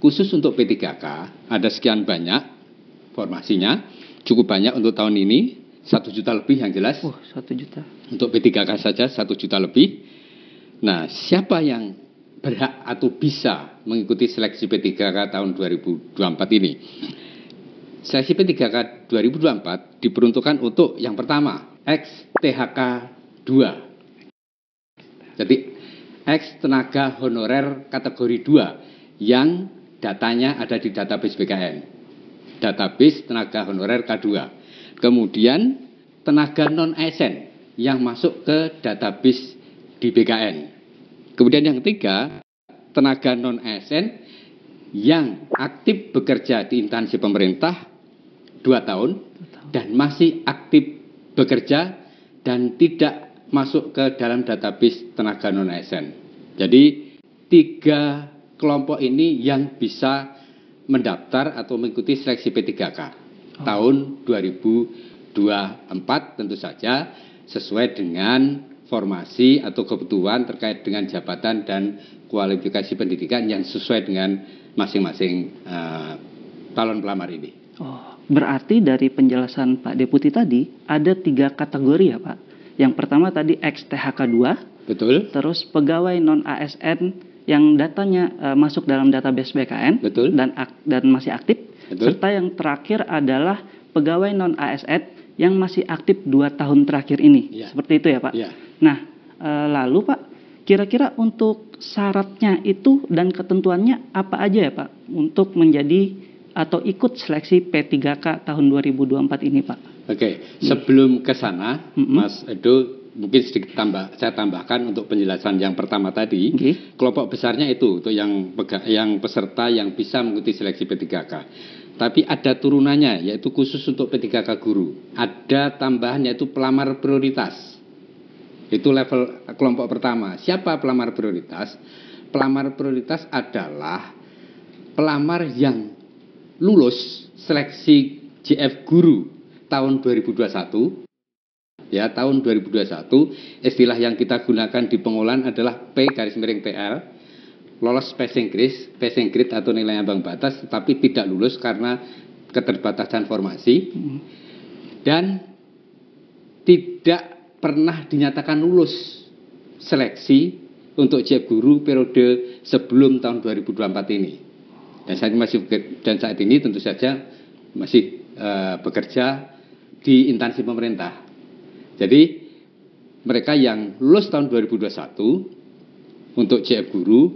khusus untuk P3K ada sekian banyak formasinya, cukup banyak untuk tahun ini, satu juta lebih yang jelas. Oh, satu juta. Untuk P3K saja satu juta lebih. Nah, siapa yang berhak atau bisa mengikuti seleksi P3K tahun 2024 ini? Seleksi P3K 2024 diperuntukkan untuk yang pertama, ex THK 2. Jadi ex tenaga honorer kategori 2 yang datanya ada di database BKN. Database tenaga honorer K2. Kemudian tenaga non ASN yang masuk ke database di BKN. Kemudian yang ketiga, tenaga non ASN yang aktif bekerja di instansi pemerintah 2 tahun dan masih aktif bekerja dan tidak masuk ke dalam database tenaga non ASN. Jadi tiga kelompok ini yang bisa mendaftar atau mengikuti seleksi P3K oh. tahun 2024 tentu saja sesuai dengan formasi atau kebutuhan terkait dengan jabatan dan kualifikasi pendidikan yang sesuai dengan masing-masing uh, pelamar ini. Oh, berarti dari penjelasan Pak Deputi tadi ada tiga kategori ya Pak. Yang pertama tadi XTHK 2, betul. Terus pegawai non ASN yang datanya uh, masuk dalam database BKN Betul. dan ak dan masih aktif Betul. serta yang terakhir adalah pegawai non ASN yang masih aktif dua tahun terakhir ini ya. seperti itu ya Pak. Ya. Nah uh, lalu Pak kira-kira untuk syaratnya itu dan ketentuannya apa aja ya Pak untuk menjadi atau ikut seleksi P3K tahun 2024 ini Pak? Oke, sebelum ke sana, mm -hmm. Mas Edo mungkin sedikit tambah saya tambahkan untuk penjelasan yang pertama tadi. Okay. Kelompok besarnya itu untuk yang pega, yang peserta yang bisa mengikuti seleksi P3K. Tapi ada turunannya yaitu khusus untuk P3K guru. Ada tambahan yaitu pelamar prioritas. Itu level kelompok pertama. Siapa pelamar prioritas? Pelamar prioritas adalah pelamar yang lulus seleksi JF Guru tahun 2021 ya tahun 2021 istilah yang kita gunakan di pengolahan adalah P garis miring PL lolos passing grade, passing grade atau nilai ambang batas tapi tidak lulus karena keterbatasan formasi dan tidak pernah dinyatakan lulus seleksi untuk jeb guru periode sebelum tahun 2024 ini. Dan saat ini masih dan saat ini tentu saja masih uh, bekerja di instansi pemerintah jadi mereka yang lulus tahun 2021 untuk CF Guru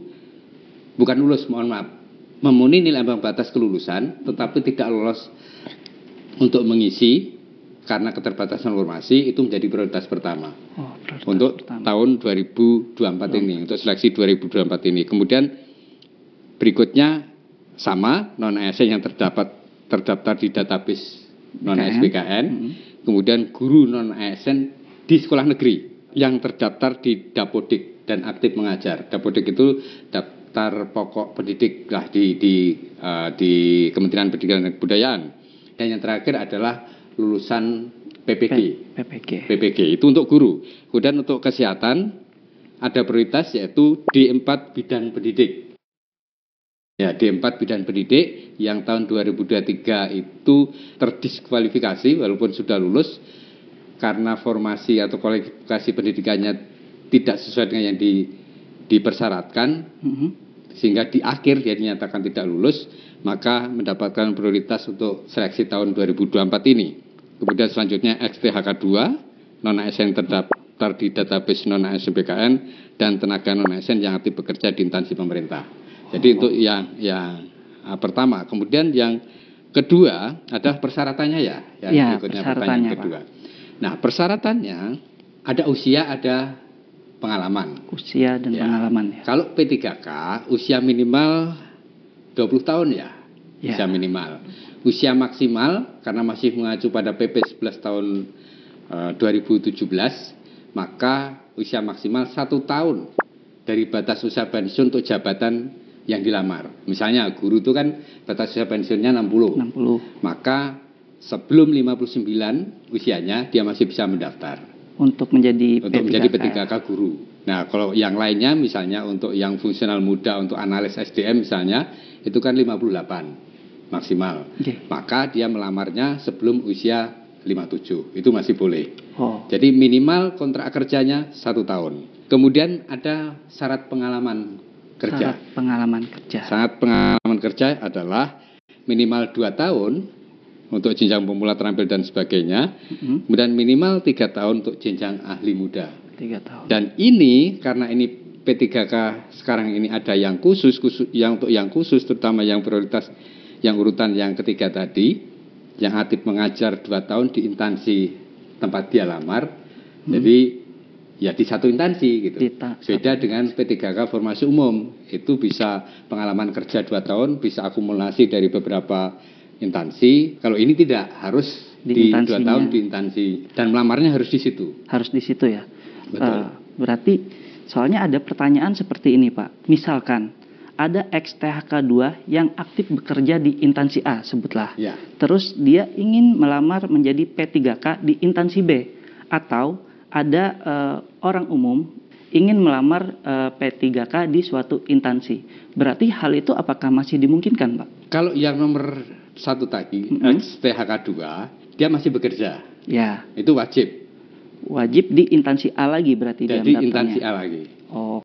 bukan lulus, mohon maaf, memenuhi nilai ambang batas kelulusan tetapi tidak lolos untuk mengisi karena keterbatasan formasi itu menjadi prioritas pertama oh, prioritas untuk pertama. tahun 2024 oh. ini untuk seleksi 2024 ini kemudian berikutnya sama non ASN yang terdapat terdaftar di database non SBKN mm -hmm kemudian guru non ASN di sekolah negeri yang terdaftar di Dapodik dan aktif mengajar. Dapodik itu daftar pokok pendidik lah di di uh, di Kementerian Pendidikan dan Kebudayaan. Dan yang terakhir adalah lulusan PPG. PPG. PPG itu untuk guru. Kemudian untuk kesehatan ada prioritas yaitu di empat bidang pendidik Ya, D4 bidan pendidik yang tahun 2023 itu terdiskualifikasi walaupun sudah lulus karena formasi atau kualifikasi pendidikannya tidak sesuai dengan yang di, dipersyaratkan mm -hmm. sehingga di akhir dia dinyatakan tidak lulus maka mendapatkan prioritas untuk seleksi tahun 2024 ini. Kemudian selanjutnya XTHK2 non ASN terdaftar di database non ASN BKN dan tenaga non ASN yang aktif bekerja di instansi pemerintah. Jadi untuk yang yang ah, pertama, kemudian yang kedua ada persyaratannya ya, yang ya, berikutnya persyaratannya, pertanyaan kedua. Nah persyaratannya ada usia, ada pengalaman. Usia dan ya. pengalaman. Ya. Kalau P3K usia minimal 20 tahun ya, ya. usia minimal. Usia maksimal karena masih mengacu pada PP 11 tahun eh, uh, 2017 maka usia maksimal satu tahun dari batas usia pensiun untuk jabatan yang dilamar. Misalnya guru itu kan batas usia pensiunnya 60. 60. Maka sebelum 59 usianya dia masih bisa mendaftar untuk menjadi untuk P3K. menjadi P3K guru. Nah, kalau yang lainnya misalnya untuk yang fungsional muda untuk analis SDM misalnya itu kan 58 maksimal. Okay. Maka dia melamarnya sebelum usia 57 itu masih boleh. Oh. Jadi minimal kontrak kerjanya satu tahun. Kemudian ada syarat pengalaman kerja. Syarat pengalaman kerja. Syarat pengalaman kerja adalah minimal 2 tahun untuk jenjang pemula terampil dan sebagainya. Mm-hmm. Kemudian minimal 3 tahun untuk jenjang ahli muda. 3 tahun. Dan ini karena ini P3K sekarang ini ada yang khusus, khusus yang untuk yang khusus terutama yang prioritas yang urutan yang ketiga tadi yang aktif mengajar dua tahun di instansi tempat dia lamar. Hmm. Jadi ya di satu instansi gitu. Dita. Beda dengan P3K formasi umum, itu bisa pengalaman kerja dua tahun, bisa akumulasi dari beberapa instansi. Kalau ini tidak harus di, di dua tahun di instansi dan melamarnya harus di situ. Harus di situ ya. Betul. Uh, berarti soalnya ada pertanyaan seperti ini Pak. Misalkan ada ex-THK2 yang aktif bekerja di instansi A sebutlah. Ya. Terus dia ingin melamar menjadi P3K di instansi B atau ada uh, orang umum ingin melamar uh, eh, P3K di suatu instansi. Berarti hal itu apakah masih dimungkinkan, Pak? Kalau yang nomor satu tadi, mm -hmm. THK2, dia masih bekerja. Ya. Itu wajib. Wajib di instansi A lagi berarti Jadi instansi A lagi. Oh,